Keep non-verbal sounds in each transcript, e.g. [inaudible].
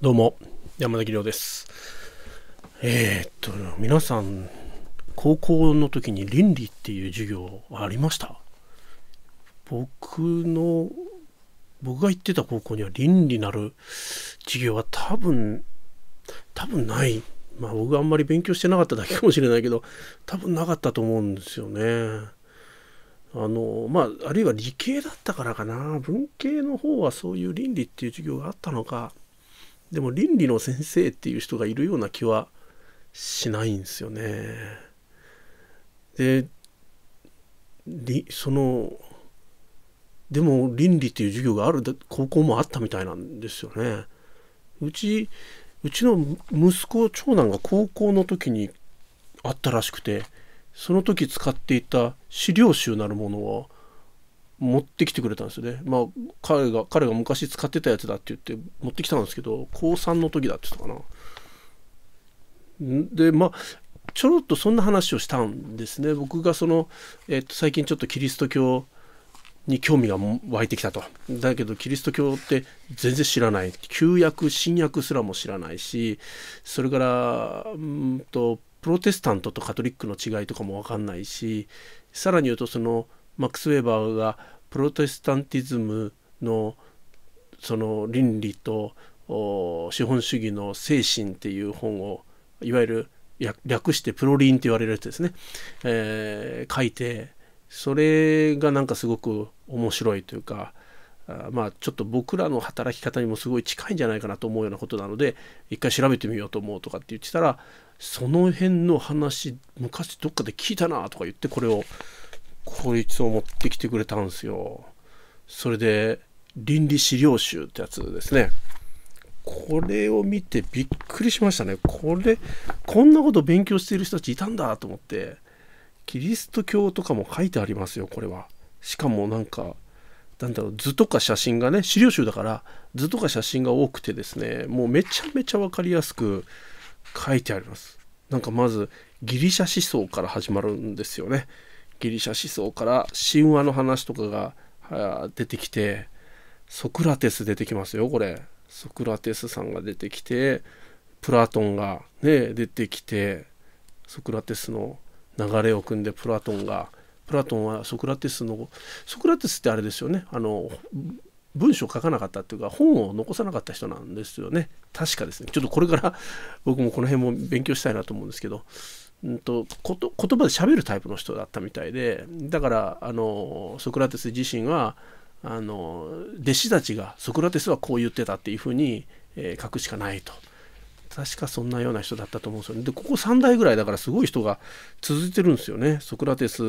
どうも、山崎亮です。えー、っと、皆さん、高校の時に倫理っていう授業ありました僕の、僕が行ってた高校には倫理なる授業は多分、多分ない。まあ僕があんまり勉強してなかっただけかもしれないけど、多分なかったと思うんですよね。あのまあ、あるいは理系だったからかな文系の方はそういう倫理っていう授業があったのかでも倫理の先生っていう人がいるような気はしないんですよね。でそのでも倫理っていう授業がある高校もあったみたいなんですよね。うちうちの息子長男が高校の時にあったらしくてその時使っていた資料集なるものを持ってきてくれたんですよね。まあ、彼が、彼が昔使ってたやつだって言って持ってきたんですけど、高3の時だって言ったかな。で、まあ、ちょろっとそんな話をしたんですね。僕がその、えっと、最近ちょっとキリスト教に興味が湧いてきたと。だけど、キリスト教って全然知らない。旧約、新約すらも知らないし、それから、うんと、プロテスタントとカトリックの違いとかも分かんないし、さらに言うと、その、マックス・ウェーバーがプロテスタンティズムのその倫理と資本主義の精神っていう本をいわゆる略してプロリンって言われるやつですね、えー、書いてそれがなんかすごく面白いというかまあちょっと僕らの働き方にもすごい近いんじゃないかなと思うようなことなので一回調べてみようと思うとかって言ってたらその辺の話昔どっかで聞いたなとか言ってこれをこいつを持ってきてくれたんですよ。それで、倫理資料集ってやつですね。これを見てびっくりしましたね。これ、こんなこと勉強している人たちいたんだと思って、キリスト教とかも書いてありますよ、これは。しかもなんか、なんだろう、図とか写真がね、資料集だから図とか写真が多くてですね、もうめちゃめちゃ分かりやすく書いてあります。なんかまず、ギリシャ思想から始まるんですよね。ギリシャ思想から神話の話とかが出てきてソクラテス出てきますよこれソクラテスさんが出てきてプラトンがね出てきてソクラテスの流れを組んでプラトンがプラトンはソクラテスのソクラテスってあれですよねあの文章を書かなかったっていうか本を残さなかった人なんですよね確かですねちょっとこれから僕もこの辺も勉強したいなと思うんですけどうんと、こと言葉で喋るタイプの人だったみたいでだからあのソクラテス自身はあの弟子たちがソクラテスはこう言ってたっていうふうに、えー、書くしかないと確かそんなような人だったと思うんですよねでここ3代ぐらいだからすごい人が続いてるんですよねソクラテス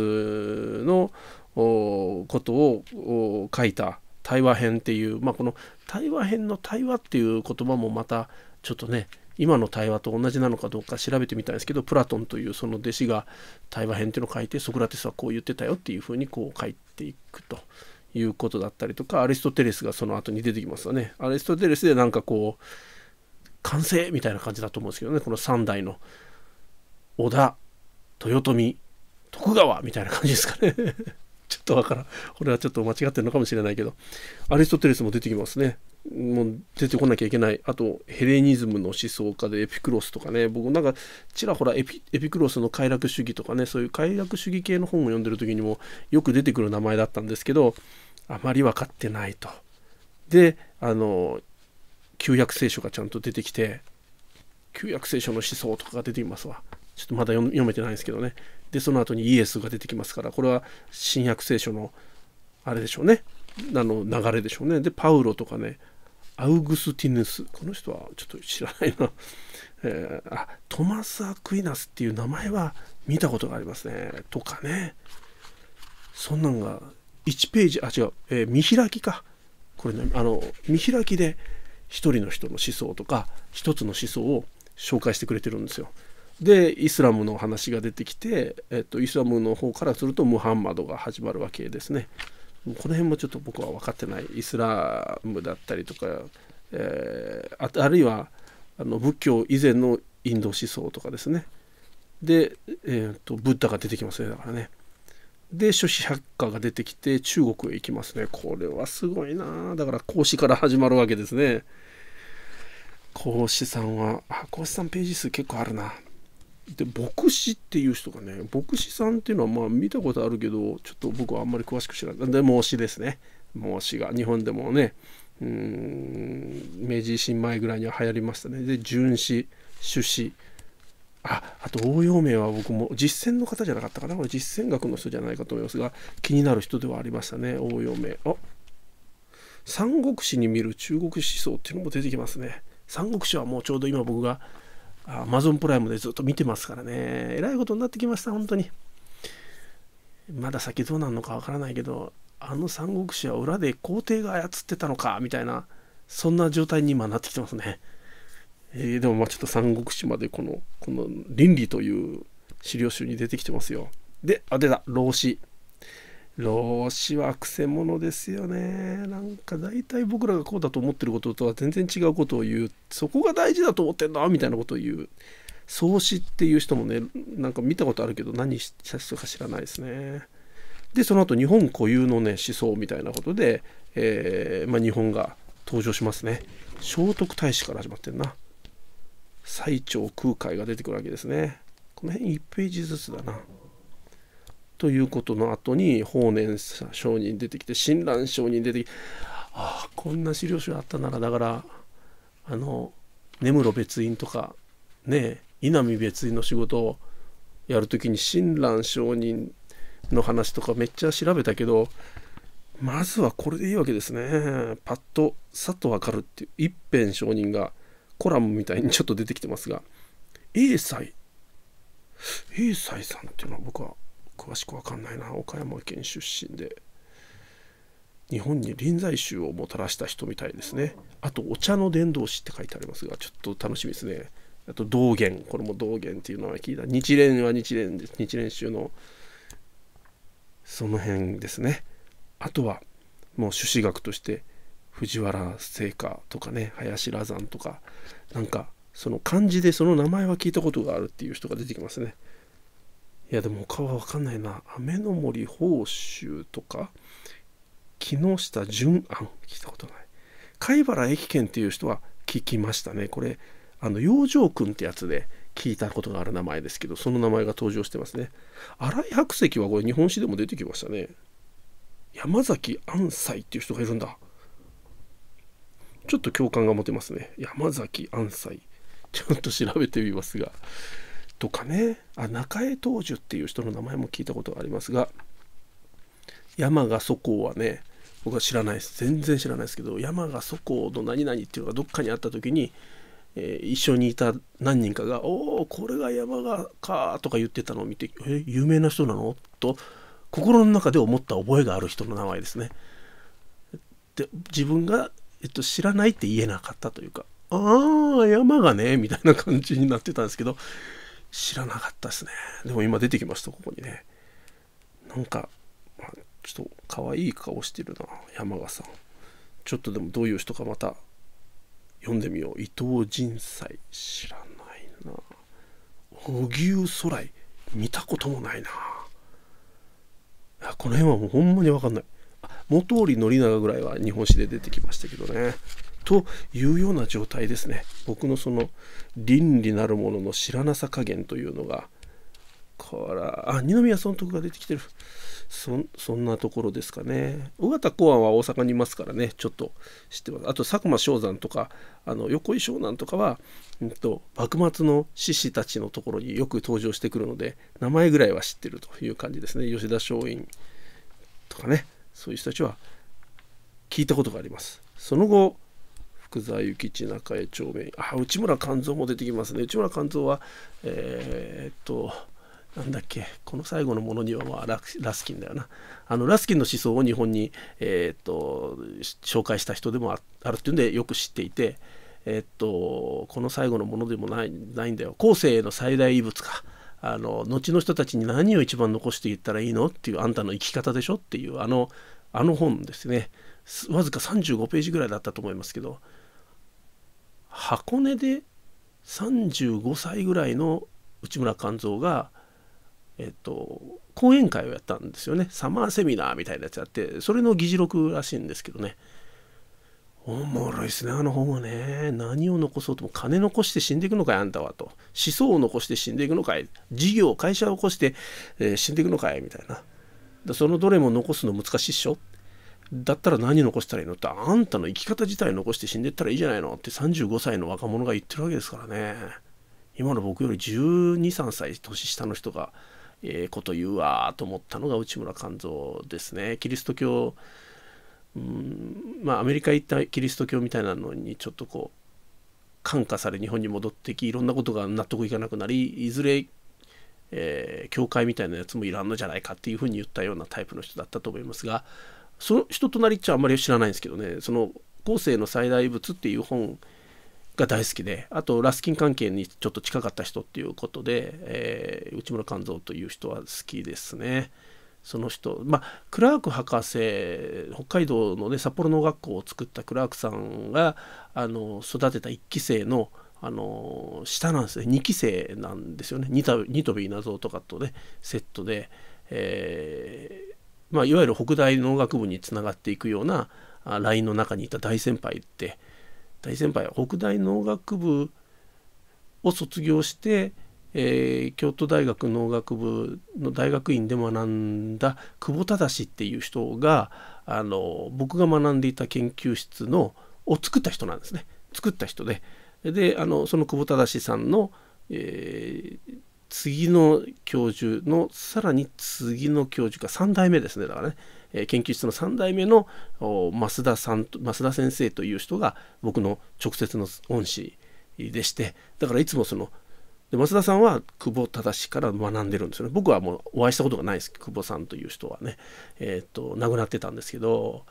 のことを書いた「対話編」っていう、まあ、この「対話編」の「対話」っていう言葉もまたちょっとね今の対話と同じなのかどうか調べてみたんですけどプラトンというその弟子が対話編っていうのを書いてソクラテスはこう言ってたよっていうふうにこう書いていくということだったりとかアリストテレスがその後に出てきますよねアリストテレスでなんかこう完成みたいな感じだと思うんですけどねこの3代の織田豊臣徳川みたいな感じですかね [laughs] ちょっとわからんこれはちょっと間違ってるのかもしれないけどアリストテレスも出てきますねもう出てこなきゃいけないあとヘレニズムの思想家でエピクロスとかね僕なんかちらほらエピクロスの快楽主義とかねそういう快楽主義系の本を読んでる時にもよく出てくる名前だったんですけどあまり分かってないと。であの旧約聖書がちゃんと出てきて旧約聖書の思想とかが出てきますわちょっとまだ読めてないんですけどねでその後にイエスが出てきますからこれは新約聖書のあれでしょうねあの流れでしょうねでパウロとかねアウグスティヌスこの人はちょっと知らないな、[laughs] えー、あトマス・アクイナスっていう名前は見たことがありますねとかねそんなんが1ページあ違う、えー、見開きかこれねあの見開きで一人の人の思想とか一つの思想を紹介してくれてるんですよ。でイスラムの話が出てきて、えっと、イスラムの方からするとムハンマドが始まるわけですね。この辺もちょっと僕は分かってないイスラムだったりとか、えー、あるいはあの仏教以前のインド思想とかですねで、えーと、ブッダが出てきますねだからねで諸子百科が出てきて中国へ行きますねこれはすごいなだから孔子から始まるわけですね孔子さんはあ孔子さんページ数結構あるなで牧師っていう人がね牧師さんっていうのはまあ見たことあるけどちょっと僕はあんまり詳しく知らないで孟子ですね孟子が日本でもねうん明治維新前ぐらいには流行りましたねで殉子朱子ああと応用名は僕も実践の方じゃなかったかなこれ実践学の人じゃないかと思いますが気になる人ではありましたね応用名あ三国志に見る中国思想っていうのも出てきますね三国志はもうちょうど今僕がアマゾンプライムでずっと見てますからね、えらいことになってきました、本当に。まだ先どうなるのかわからないけど、あの三国志は裏で皇帝が操ってたのか、みたいな、そんな状態に今なってきてますね。えー、でもまあちょっと三国志までこの、この倫理という資料集に出てきてますよ。で、あ、出た、老子。老子はくせ者ですよねなんか大体僕らがこうだと思ってることとは全然違うことを言うそこが大事だと思ってんだみたいなことを言う創始っていう人もねなんか見たことあるけど何した人か知らないですねでその後日本固有のね思想みたいなことで、えー、まあ、日本が登場しますね聖徳太子から始まってんな最長空海が出てくるわけですねこの辺1ページずつだなということの後に法然上人出てきて親鸞上人出てきてああこんな資料集あったならだからあの根室別院とかね稲見別院の仕事をやる時に親鸞上人の話とかめっちゃ調べたけどまずはこれでいいわけですねパッとさっとわかるっていう一辺上人がコラムみたいにちょっと出てきてますが英才英才さんっていうのは僕は詳しくわかんないな岡山県出身で日本に臨済宗をもたらした人みたいですねあとお茶の伝道師って書いてありますがちょっと楽しみですねあと道元これも道元っていうのは聞いた日蓮は日蓮です日蓮宗のその辺ですねあとはもう朱子学として藤原聖華とかね林羅山とかなんかその漢字でその名前は聞いたことがあるっていう人が出てきますね。いやでも他は分かんないな雨の森報酬とか木下淳庵聞いたことない貝原駅健っていう人は聞きましたねこれあの養生君ってやつで聞いたことがある名前ですけどその名前が登場してますね新井白石はこれ日本史でも出てきましたね山崎安斎っていう人がいるんだちょっと共感が持てますね山崎安斎ちょっと調べてみますがとかねあ中江東樹っていう人の名前も聞いたことがありますが山賀祖公はね僕は知らないです全然知らないですけど山賀祖公の何々っていうのがどっかにあった時に、えー、一緒にいた何人かが「おおこれが山賀か」とか言ってたのを見て「え有名な人なの?」と心の中で思った覚えがある人の名前ですね。で自分が、えっと、知らないって言えなかったというか「ああ山がね」みたいな感じになってたんですけど知らなかったですね。でも今出てきました、ここにね。なんか、ちょっと可愛い顔してるな、山賀さん。ちょっとでもどういう人かまた読んでみよう。伊藤仁斎、知らないな。荻生空来、見たこともないな。この辺はもうほんまにわかんない。元織宣長ぐらいは日本史で出てきましたけどね。というような状態ですね僕のその倫理なるものの知らなさ加減というのがこらあ二宮尊徳が出てきてるそそんなところですかね緒方公安は大阪にいますからねちょっと知ってますあと佐久間昭山とかあの横井湘南とかは、うんと幕末の志士たちのところによく登場してくるので名前ぐらいは知ってるという感じですね吉田松陰とかねそういう人たちは聞いたことがありますその後福沢諭吉中江長明あ内村勘蔵も出てきますね内村勘蔵はえー、っとなんだっけこの最後のものには、まあ、ララスキンだよなあのラスキンの思想を日本に、えー、っと紹介した人でもあるっていうんでよく知っていて、えー、っとこの最後のものでもないないんだよ後世の最大遺物かあの後の人たちに何を一番残していったらいいのっていうあんたの生き方でしょっていうあのあの本ですねわずか35ページぐらいだったと思いますけど箱根で35歳ぐらいの内村勘三が、えっと、講演会をやったんですよねサマーセミナーみたいなやつやってそれの議事録らしいんですけどねおもろいですねあの本はね何を残そうとも金残して死んでいくのかいあんたはと思想を残して死んでいくのかい事業会社を起こして、えー、死んでいくのかいみたいなそのどれも残すの難しいっしょっだったら何残したらいいのってあんたの生き方自体残して死んでったらいいじゃないのって35歳の若者が言ってるわけですからね今の僕より12、3歳年下の人がええー、こと言うわと思ったのが内村勘三ですねキリスト教うんまあアメリカ行ったキリスト教みたいなのにちょっとこう感化され日本に戻ってきいろんなことが納得いかなくなりいずれえー、教会みたいなやつもいらんのじゃないかっていうふうに言ったようなタイプの人だったと思いますが、その人となりっちゃあんまり知らないんですけどねその「後世の最大物」っていう本が大好きであとラスキン関係にちょっと近かった人っていうことで、えー、内村勘三という人は好きですね。その人まあクラーク博士北海道のね札幌農学校を作ったクラークさんがあの育てた1期生のあの下なんですね2期生なんですよねニトビー謎とかとねセットで、えまあ、いわゆる北大農学部につながっていくようなラインの中にいた大先輩って大先輩は北大農学部を卒業して、えー、京都大学農学部の大学院で学んだ久保忠っていう人があの僕が学んでいた研究室のを作った人なんですね作った人でであのその久保忠さんの、えー、次の教授のさらに次の教授が3代目ですねだからね、えー、研究室の3代目の増田さん増田先生という人が僕の直接の恩師でしてだからいつもそので増田さんは久保忠から学んでるんですよね僕はもうお会いしたことがないです久保さんという人はねえっ、と亡くなってたんですけど、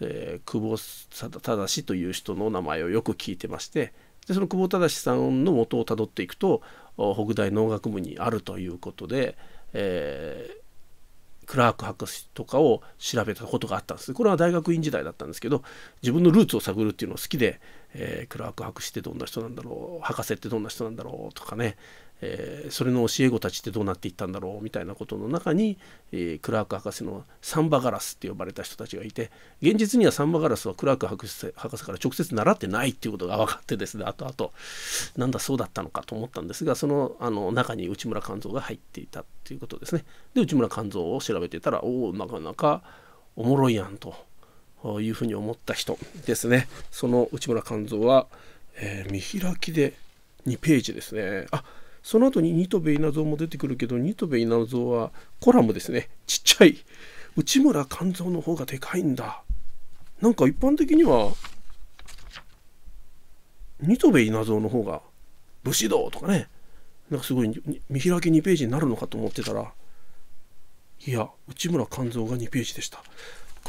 えー、久保忠という人の名前をよく聞いてましてでその久保忠さんの元をたどっていくと北大農学部にあるということで、えー、クラーク博士とかを調べたことがあったんですこれは大学院時代だったんですけど自分のルーツを探るっていうのを好きで、えー、クラーク博士ってどんな人なんだろう博士ってどんな人なんだろうとかね、えー、それの教え子たちってどうなっていったんだろうみたいなことの中に、えー、クラーク博士のサンバガラスって呼ばれた人たちがいて現実にはサンバガラスはクラーク博士博士から直接習ってないっていうことが分かってですねあとあとなんだそうだったのかと思ったんですがそのあの中に内村勘三が入っていたっていうことですね。で内村勘三を調べてたらおおなかなかおもろいやんというふうに思った人ですね。その内村勘三は、えー、見開きで2ページですね。あその後にニトベイナゾウも出てくるけどニトベイナゾウはコラムですねちっちゃい内村勘三の方がでかいんだなんか一般的にはニトベイナゾウの方が武士道とかねなんかすごい見開き2ページになるのかと思ってたらいや内村勘三が2ページでした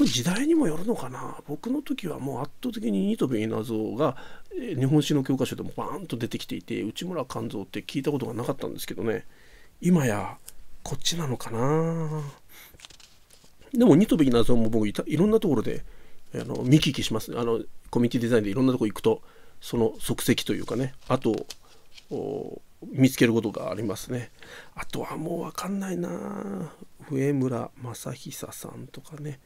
これ時代にもよるのかな僕の時はもう圧倒的に新渡戸稲造が日本史の教科書でもバーンと出てきていて内村勘三って聞いたことがなかったんですけどね今やこっちなのかなでも新渡戸稲造も僕いたいろんなところであの見聞きしますあのコミュニティデザインでいろんなとこ行くとその足跡というかねあと見つけることがありますねあとはもう分かんないな上村正久さんとかね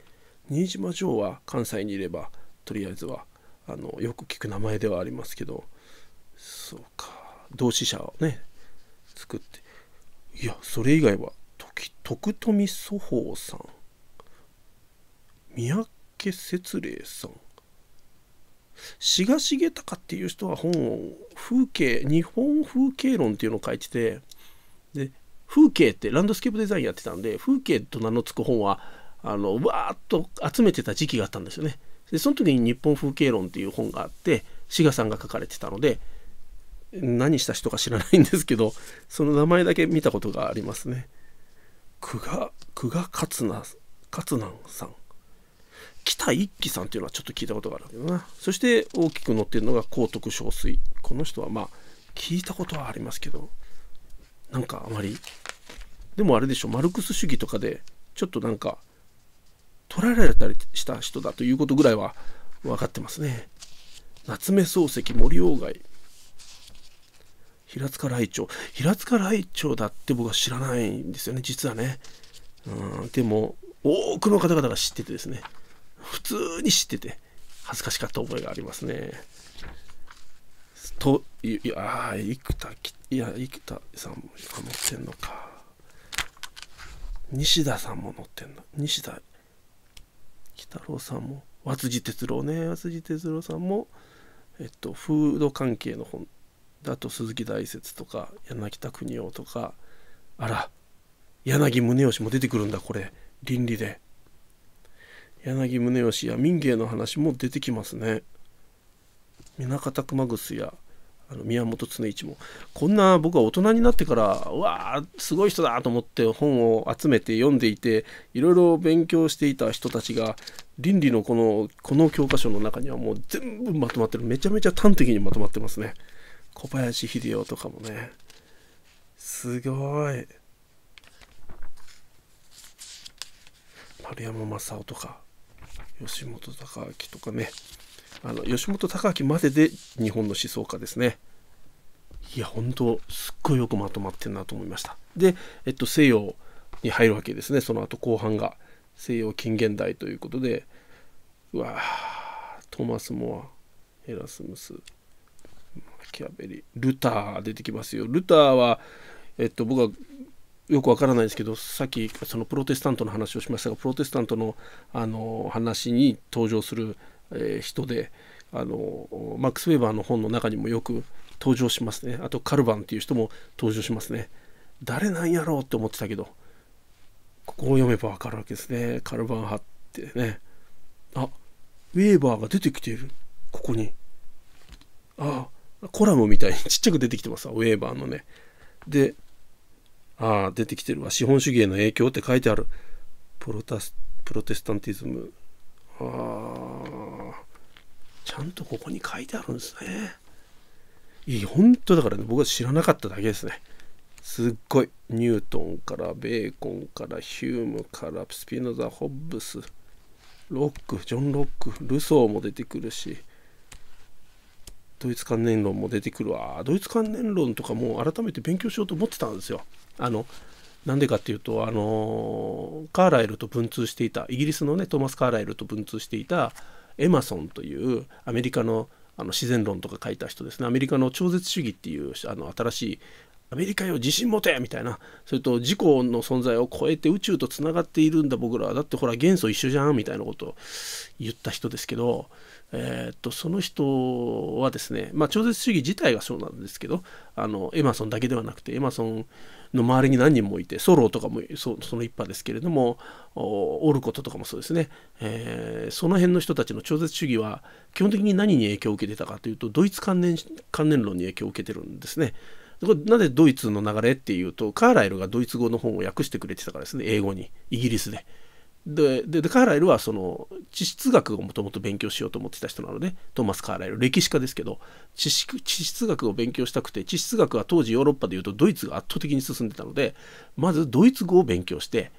新島城は関西にいればとりあえずはあのよく聞く名前ではありますけどそうか同志社をね作っていやそれ以外は時徳富祖峰さん三宅節礼さん志賀重隆っていう人は本を風景日本風景論っていうのを書いててで風景ってランドスケープデザインやってたんで風景と名の付く本はあのわーっと集めてた時期があったんですよね。でその時に「日本風景論」っていう本があって志賀さんが書かれてたので何した人か知らないんですけどその名前だけ見たことがありますね。久我久我勝那勝南さん北一輝さんっていうのはちょっと聞いたことがあるけどなそして大きく載ってるのが高徳小水この人はまあ聞いたことはありますけどなんかあまりでもあれでしょマルクス主義とかでちょっとなんか取られたりした人だということぐらいは分かってますね夏目漱石森鴎外平塚雷鳥。平塚雷鳥だって僕は知らないんですよね実はねうんでも多くの方々が知っててですね普通に知ってて恥ずかしかった覚えがありますねといや生田いや生田さんも乗ってんのか西田さんも乗ってんの西田鬼太郎さんも和辻哲郎ね和辻哲郎さんもえっとフード関係の本だと鈴木大拙とか柳田邦夫とかあら柳宗悦も出てくるんだこれ倫理で柳宗悦や民芸の話も出てきますね南方熊楠やあの宮本恒一もこんな僕は大人になってからわあすごい人だと思って本を集めて読んでいていろいろ勉強していた人たちが倫理のこのこの教科書の中にはもう全部まとまってるめちゃめちゃ端的にまとまってますね小林秀夫とかもねすごい丸山正夫とか吉本隆明とかねあの吉本隆明までで日本の思想家ですねいや本当すっごいよくまとまってんなと思いましたで、えっと、西洋に入るわけですねその後後半が西洋近現代ということでうわトーマス・モアエラスムスキャベリルター出てきますよルターは、えっと、僕はよくわからないですけどさっきそのプロテスタントの話をしましたがプロテスタントのあの話に登場するえ人であのマックス・ウェーバーの本の中にもよく登場しますねあとカルバンっていう人も登場しますね誰なんやろうって思ってたけどここを読めばわかるわけですねカルバン派ってねあウェーバーが出てきているここにあコラムみたいに [laughs] ちっちゃく出てきてますウェーバーのねでああ出てきてるわ資本主義への影響って書いてあるプロタスプロテスタンティズムああちゃんとここに書いてあるんですね。いや、本当だからね、僕は知らなかっただけですね。すっごい。ニュートンから、ベーコンから、ヒュームから、スピノザ、ホッブス、ロック、ジョン・ロック、ルソーも出てくるし、ドイツ観念論も出てくるわ。ドイツ観念論とかも改めて勉強しようと思ってたんですよ。あの、なんでかっていうと、あのー、カーライルと文通していた、イギリスのね、トーマス・カーライルと文通していた、エマソンというアメリカのあの自然論とか書いた人ですねアメリカの超絶主義っていうあの新しいアメリカよ自信持てみたいなそれと自己の存在を超えて宇宙とつながっているんだ僕らはだってほら元素一緒じゃんみたいなことを言った人ですけど、えー、っとその人はですね、まあ、超絶主義自体がそうなんですけどあのエマソンだけではなくてエマソンの周りに何人もいてソロとかもその一派ですけれどもオルコトとかもそうですね、えー、その辺の人たちの超絶主義は基本的に何に影響を受けてたかというとドイツ関連関連論に影響を受けてるんですね。これなぜドイツの流れっていうとカーライルがドイツ語の本を訳してくれてたからですね英語にイギリスで。ででカーライルはその地質学をもともと勉強しようと思ってた人なのでトーマス・カーライル歴史家ですけど地地質学を勉強したくて地質学は当時ヨーロッパでいうとドイツが圧倒的に進んでたのでまずドイツ語を勉強して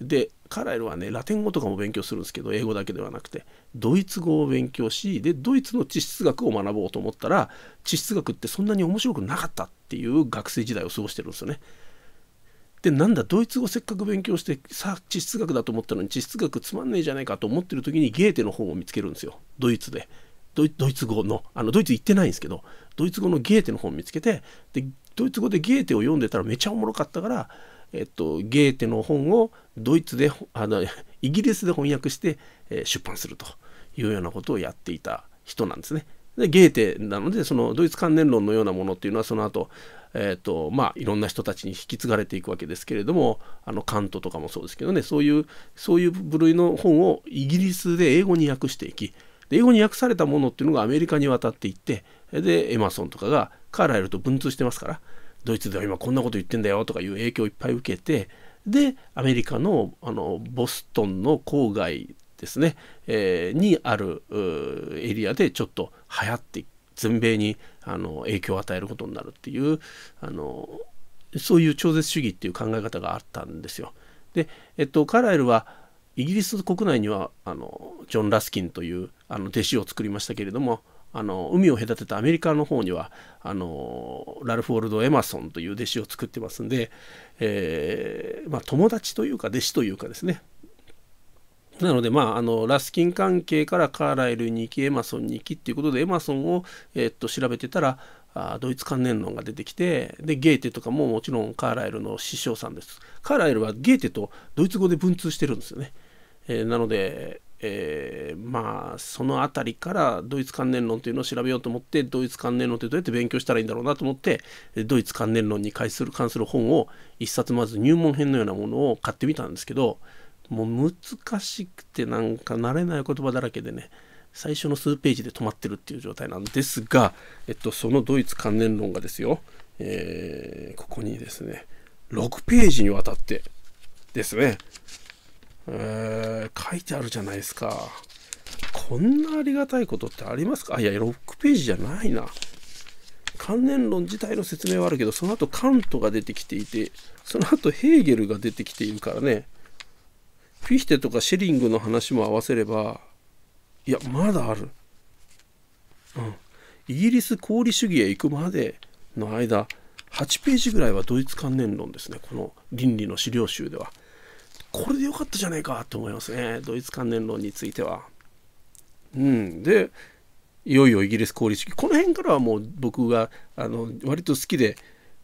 でカーライルはねラテン語とかも勉強するんですけど英語だけではなくてドイツ語を勉強しでドイツの地質学を学ぼうと思ったら地質学ってそんなに面白くなかったっていう学生時代を過ごしてるんですよね。でなんだドイツ語せっかく勉強してさ地質学だと思ったのに地質学つまんねえじゃないかと思ってる時にゲーテの本を見つけるんですよドイツでドイツ語のあのドイツ行ってないんですけどドイツ語のゲーテの本を見つけてでドイツ語でゲーテを読んでたらめちゃおもろかったからえっと、ゲーテの本をドイツであのイギリスで翻訳して、えー、出版するというようなことをやっていた人なんですね。でゲーテなのでそのドイツ関連論のようなものっていうのはその後えーとまあ、いろんな人たちに引き継がれていくわけですけれどもあのカントとかもそうですけどねそういうそういう部類の本をイギリスで英語に訳していき英語に訳されたものっていうのがアメリカに渡っていってでエマソンとかがカーライルと文通してますからドイツでは今こんなこと言ってんだよとかいう影響をいっぱい受けてでアメリカのあのボストンの郊外ですね、えー、にあるエリアでちょっと流行っていく。全米にあの影響を与えることになるっていうあのそういう超絶主義っていう考え方があったんですよ。で、えっと、カラエルはイギリス国内にはあのジョン・ラスキンというあの弟子を作りましたけれどもあの海を隔てたアメリカの方にはあのラルフ・オールド・エマソンという弟子を作ってますんで、えー、まあ、友達というか弟子というかですねなので、まあ、あのラスキン関係からカーライルに行きエマソンに行きっていうことでエマソンを、えー、っと調べてたらあドイツ関連論が出てきてでゲーテとかももちろんカーライルの師匠さんですカーライルはゲーテとドイツ語で文通してるんですよね、えー、なので、えー、まあその辺りからドイツ関連論というのを調べようと思ってドイツ関連論ってどうやって勉強したらいいんだろうなと思ってドイツ関連論に関する関する本を一冊まず入門編のようなものを買ってみたんですけどもう難しくてなんか慣れない言葉だらけでね最初の数ページで止まってるっていう状態なんですが、えっと、そのドイツ関連論がですよ、えー、ここにですね6ページにわたってですね、えー、書いてあるじゃないですかこんなありがたいことってありますかあいや6ページじゃないな関連論自体の説明はあるけどその後カントが出てきていてその後ヘーゲルが出てきているからねフィヒテとかシェリングの話も合わせればいやまだある、うん、イギリス功利主義へ行くまでの間8ページぐらいはドイツ関連論ですねこの倫理の資料集ではこれでよかったじゃないかと思いますねドイツ関連論についてはうんでいよいよイギリス功利主義この辺からはもう僕があの割と好きで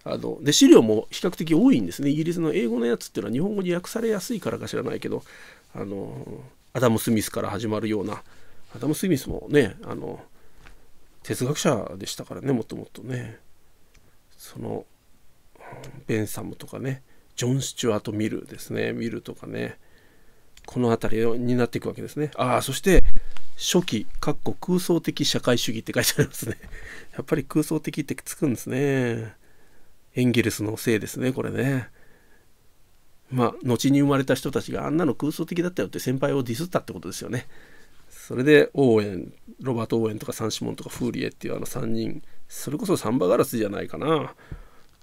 あので資料も比較的多いんですねイギリスの英語のやつっていうのは日本語に訳されやすいからか知らないけどあのアダム・スミスから始まるようなアダム・スミスもねあの哲学者でしたからねもっともっとねそのベンサムとかねジョン・スチュアート・ミルですねミルとかねこの辺りになっていくわけですねああそして初期かっこ空想的社会主義って書いてありますねやっぱり空想的ってつくんですねエンゲルスのせいですね、これね。まあ、後に生まれた人たちがあんなの空想的だったよって先輩をディスったってことですよね。それで、オーエン、ロバート・オーエンとかサンシモンとかフーリエっていうあの3人、それこそサンバガラスじゃないかな。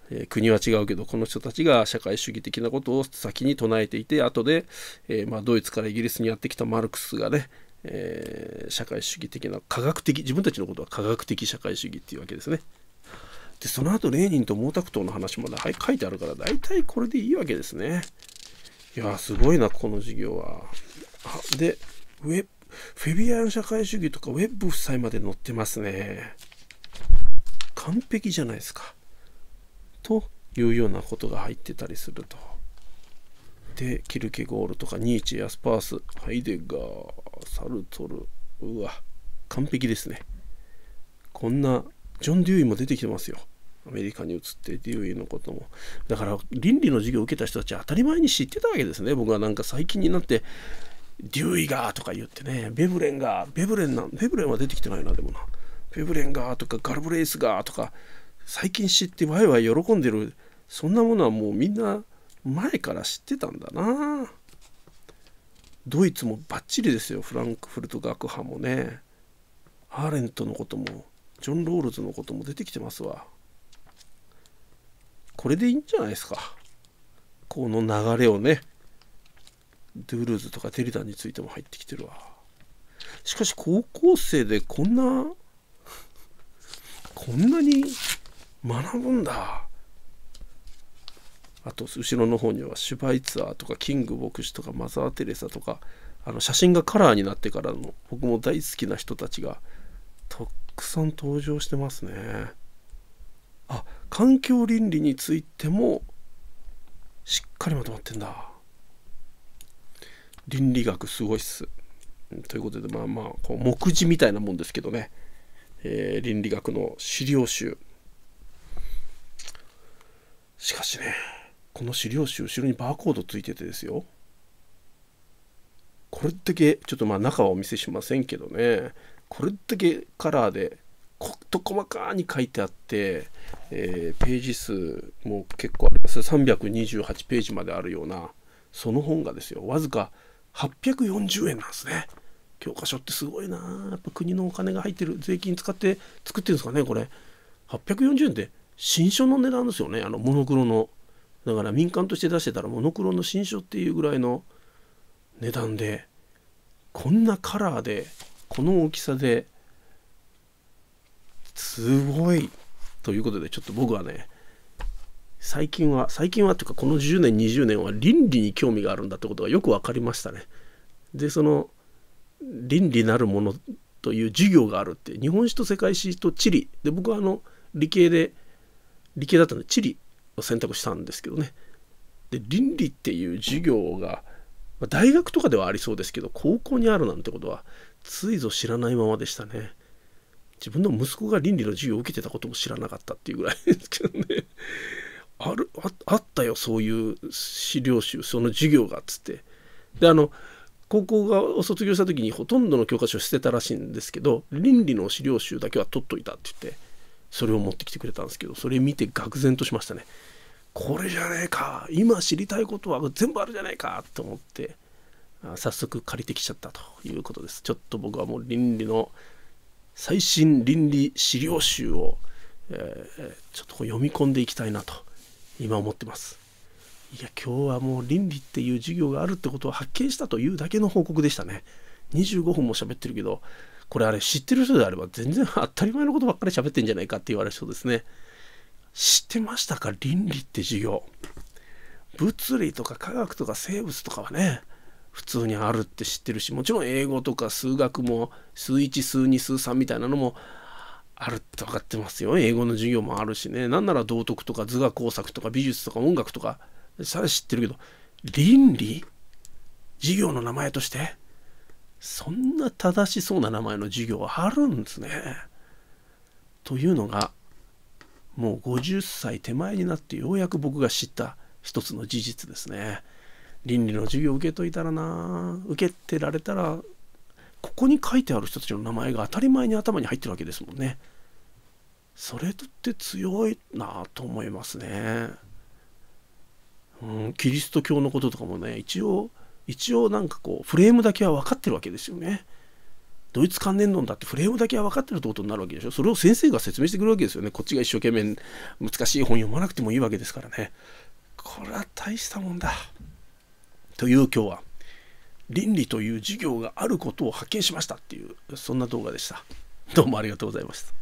えー、国は違うけど、この人たちが社会主義的なことを先に唱えていて、後で、えー、まあ、ドイツからイギリスにやってきたマルクスがね、えー、社会主義的な科学的自分たちのことは科学的社会主義っていうわけですね。で、その後、レーニンと毛沢東の話も書いてあるから、大体これでいいわけですね。いやすごいな、この授業は。で、ウェフェビアン社会主義とかウェブ夫妻まで載ってますね。完璧じゃないですか。というようなことが入ってたりすると。で、キルケゴールとか、ニーチェ、アスパース、ハイデガー、サルトル、うわ、完璧ですね。こんなジョン・デューイも出てきてますよ。アメリカに移ってデューイのことも。だから倫理の授業を受けた人たちは当たり前に知ってたわけですね。僕はなんか最近になってデューイがとか言ってね、ベブレンが、ベブレンなん、ベブレンは出てきてないな、でもな。ベブレンがとかガルブレイスがとか最近知ってワイワイ喜んでるそんなものはもうみんな前から知ってたんだなドイツもバッチリですよフランクフルト学派もねアーレントのこともジョン・ロールズのことも出てきてますわ。これでいいんじゃないですか。この流れをね、ドゥールズとかテリダンについても入ってきてるわ。しかし高校生でこんな、こんなに学ぶんだ。あと後ろの方にはシュバイツァーとかキング牧師とかマザー・テレサとかあの写真がカラーになってからの僕も大好きな人たちがとくさん登場してますねあ環境倫理についてもしっかりまとまってんだ倫理学すごいっすということでまあまあこう目次みたいなもんですけどね、えー、倫理学の資料集しかしねこの資料集後ろにバーコードついててですよこれだけちょっとまあ中はお見せしませんけどねこれだけカラーでこと細かに書いてあって、えー、ページ数も結構あります328ページまであるようなその本がですよわずか840円なんですね教科書ってすごいなやっぱ国のお金が入ってる税金使って作ってるんですかねこれ840円って新書の値段ですよねあのモノクロのだから民間として出してたらモノクロの新書っていうぐらいの値段でこんなカラーでこの大きさですごいということでちょっと僕はね最近は最近はっていうかこの10年20年は倫理に興味があるんだってことがよく分かりましたね。でその倫理なるものという授業があるって日本史と世界史と地理で僕はあの理系で理系だったんで地理を選択したんですけどねで倫理っていう授業が、まあ、大学とかではありそうですけど高校にあるなんてことはついぞ知らないままでしたね。自分の息子が倫理の授業を受けてたことも知らなかったっていうぐらい [laughs] ですけどね。あるああったよそういう資料集その授業がっつってであの高校がお卒業した時にほとんどの教科書を捨てたらしいんですけど倫理の資料集だけは取っといたって言ってそれを持ってきてくれたんですけどそれ見て愕然としましたねこれじゃねえか今知りたいことは全部あるじゃないかと思って早速借りてきちゃったということです。ちょっと僕はもう倫理の最新倫理資料集を、えー、ちょっと読み込んでいきたいなと今思ってます。いや今日はもう倫理っていう授業があるってことを発見したというだけの報告でしたね。25分も喋ってるけどこれあれ知ってる人であれば全然当たり前のことばっかり喋ってんじゃないかって言われそうですね。知ってましたか倫理って授業。物理とか科学とか生物とかはね普通にあるって知ってるしもちろん英語とか数学も数1数2数3みたいなのもあるって分かってますよ英語の授業もあるしねなんなら道徳とか図画工作とか美術とか音楽とかさら知ってるけど倫理授業の名前としてそんな正しそうな名前の授業はあるんですね。というのがもう50歳手前になってようやく僕が知った一つの事実ですね。倫理の授業受けといたらな受けてられたらここに書いてある人たちの名前が当たり前に頭に入ってるわけですもんね。それって強いなと思いますね。うん、キリスト教のこととかもね一応一応なんかこうフレームだけは分かってるわけですよね。ドイツ関連論だってフレームだけは分かってるってことになるわけでしょそれを先生が説明してくるわけですよねこっちが一生懸命難しい本読まなくてもいいわけですからねこれは大したもんだ。という今日は倫理という授業があることを発見しましたっていうそんな動画でしたどうもありがとうございました